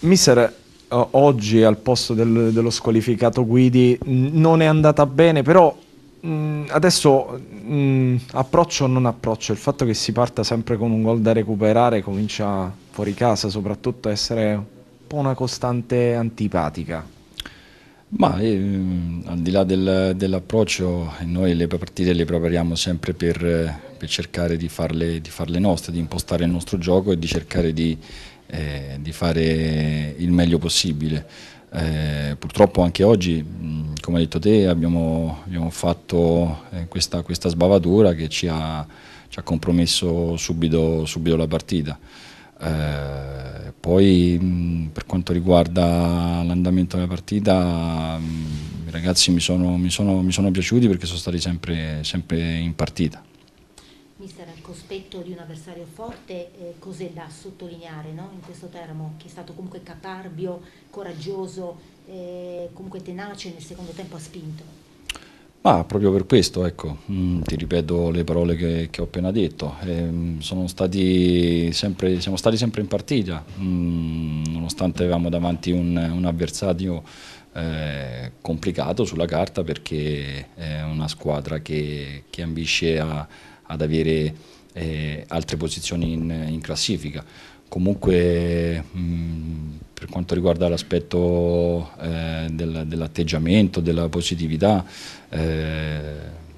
Mister oggi al posto del, dello squalificato Guidi non è andata bene, però mh, mm, adesso mh, mm, approccio o non approccio, il fatto che si parta sempre con un gol da recuperare comincia fuori casa soprattutto a essere un po' una costante antipatica. Ma ehm, al di là del, dell'approccio, noi le partite le prepariamo sempre per, per cercare di farle, di farle nostre, di impostare il nostro gioco e di cercare di, eh, di fare il meglio possibile. Eh, purtroppo anche oggi, come hai detto te, abbiamo, abbiamo fatto eh, questa, questa, sbavatura che ci ha, ci ha compromesso subito, subito, la partita. Eh, poi mh, per quanto riguarda l'andamento della partita, mh, i ragazzi mi sono, mi, sono, mi sono, piaciuti perché sono stati sempre, sempre in partita. Mister, al cospetto di un avversario forte, eh, cos'è da sottolineare no? in questo termo? che è stato comunque caparbio, coraggioso, eh, comunque tenace nel secondo tempo ha spinto? Ma proprio per questo, ecco, mm, ti ripeto le parole che, che ho appena detto, eh, sono stati sempre, siamo stati sempre in partita, mh, mm, nonostante avevamo davanti un, un avversario eh, complicato sulla carta perché è una squadra che, che ambisce a, ad avere eh, altre posizioni in, in classifica. Comunque mh, per quanto riguarda l'aspetto eh, dell'atteggiamento, della positività, eh,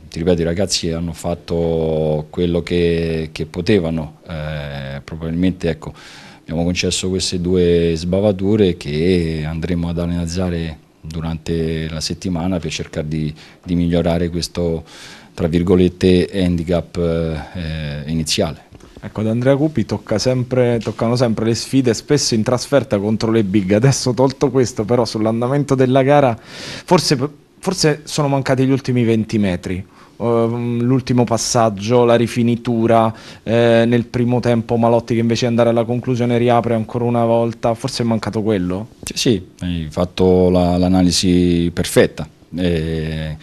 ti ripeto i ragazzi hanno fatto quello che, che potevano, eh, probabilmente ecco, abbiamo concesso queste due sbavature che andremo ad analizzare durante la settimana per cercare di, di migliorare questo tra virgolette handicap eh, eh, iniziale. Ecco, ad Andrea Cupi tocca sempre, toccano sempre le sfide, spesso in trasferta contro le big. Adesso tolto questo, però sull'andamento della gara forse, forse sono mancati gli ultimi 20 metri. Eh, l'ultimo passaggio, la rifinitura eh, nel primo tempo Malotti che invece di andare alla conclusione riapre ancora una volta, forse è mancato quello? Sì, sì hai fatto l'analisi perfetta. Eh,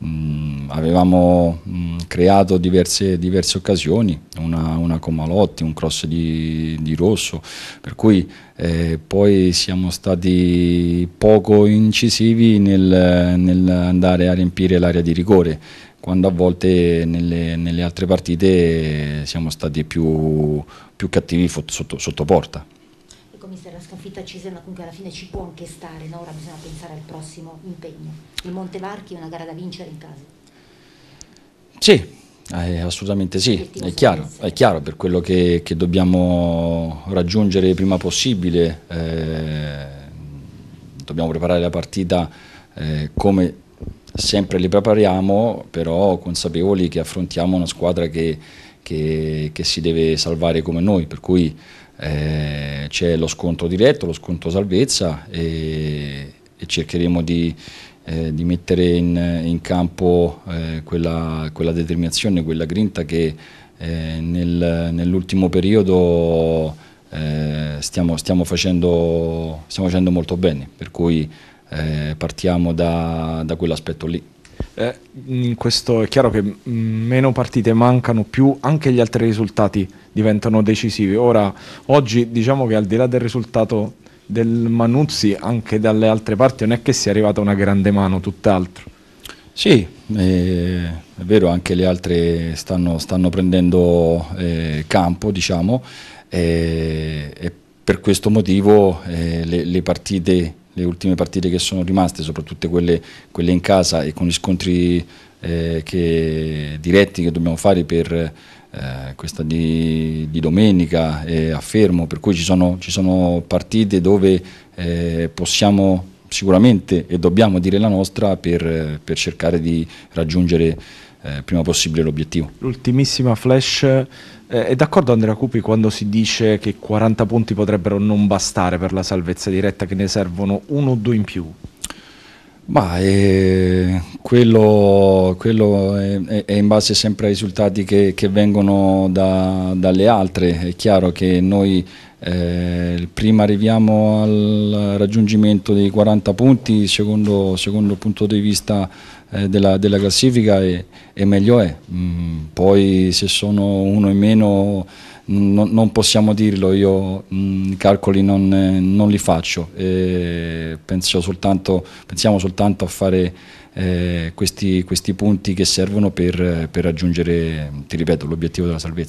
mh, mm, avevamo mh, mm, creato diverse, diverse, occasioni, una, una Comalotti, un cross di, di Rosso, per cui eh, poi siamo stati poco incisivi nel, nel andare a riempire l'area di rigore quando a volte nelle, nelle, altre partite siamo stati più, più cattivi sotto, sotto porta sconfitta a Cesena comunque alla fine ci può anche stare, no? ora bisogna pensare al prossimo impegno. Il Montevarchi è una gara da vincere in casa. Sì, eh, assolutamente sì, è chiaro, è chiaro, per quello che, che dobbiamo raggiungere prima possibile, eh, dobbiamo preparare la partita eh, come sempre li prepariamo, però consapevoli che affrontiamo una squadra che, che, che si deve salvare come noi, per cui eh, c'è lo sconto diretto, lo sconto salvezza e, e cercheremo di, eh, di, mettere in, in campo eh, quella, quella, determinazione, quella grinta che eh, nel, nell'ultimo periodo eh, stiamo, stiamo, facendo, stiamo, facendo, molto bene, per cui eh, partiamo da, da quell'aspetto lì eh, in questo è chiaro che meno partite mancano più anche gli altri risultati diventano decisivi ora oggi diciamo che al di là del risultato del Manuzzi anche dalle altre parti non è che sia arrivata una grande mano tutt'altro sì eh, è vero anche le altre stanno, stanno prendendo eh, campo diciamo eh, e per questo motivo eh, le, le partite le ultime partite che sono rimaste, soprattutto quelle, quelle in casa e con gli scontri eh, che, diretti che dobbiamo fare per eh, questa di, di domenica eh, a Fermo, per cui ci sono, ci sono partite dove eh, possiamo sicuramente e dobbiamo dire la nostra per, per cercare di raggiungere eh, prima possibile l'obiettivo. L'ultimissima flash, eh, è d'accordo Andrea Cupi quando si dice che 40 punti potrebbero non bastare per la salvezza diretta, che ne servono uno o due in più? Ma eh, quello, quello è, è, in base sempre ai risultati che, che vengono da, dalle altre. È chiaro che noi eh, prima arriviamo al raggiungimento dei 40 punti, secondo, secondo il punto di vista eh, della, della, classifica e, e meglio è. Mm, poi se sono uno in meno non, non possiamo dirlo, io mm, i calcoli non, eh, non, li faccio, eh, soltanto, pensiamo soltanto a fare eh, questi, questi, punti che servono per, per raggiungere, ti ripeto, l'obiettivo della salvezza.